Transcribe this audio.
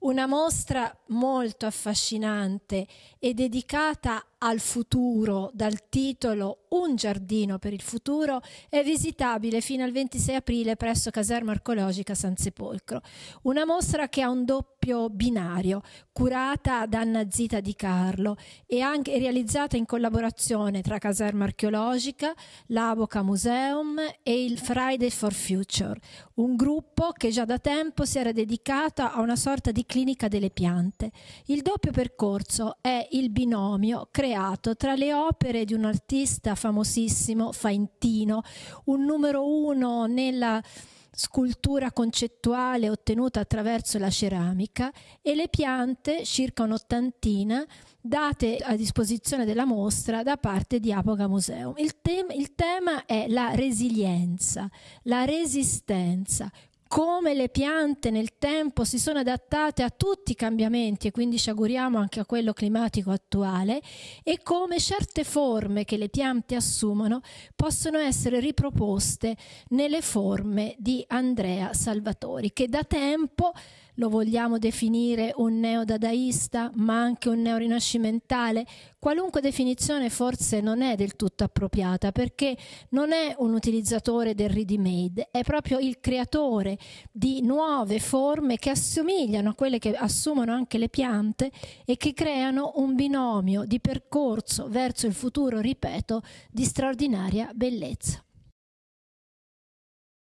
una mostra molto affascinante e dedicata al futuro dal titolo Un giardino per il futuro è visitabile fino al 26 aprile presso Caserma Arcologica San Sepolcro. Una mostra che ha un doppio binario, curata da Anna Zita Di Carlo e anche realizzata in collaborazione tra Caserma Archeologica, l'Avoca Museum e il Friday for Future, un gruppo che già da tempo si era dedicato a una sorta di clinica delle piante. Il doppio percorso è il binomio creato laureato tra le opere di un artista famosissimo, Faintino, un numero uno nella scultura concettuale ottenuta attraverso la ceramica e le piante, circa un'ottantina, date a disposizione della mostra da parte di Apoga Museum. Il, te- il tema è la resilienza, la resistenza, come le piante nel tempo si sono adattate a tutti i cambiamenti e quindi ci auguriamo anche a quello climatico attuale e come certe forme che le piante assumono possono essere riproposte nelle forme di Andrea Salvatori che da tempo lo vogliamo definire un neodadaista, ma anche un neorinascimentale, qualunque definizione forse non è del tutto appropriata perché non è un utilizzatore del ready made, è proprio il creatore di nuove forme che assomigliano a quelle che assumono anche le piante e che creano un binomio di percorso verso il futuro, ripeto, di straordinaria bellezza.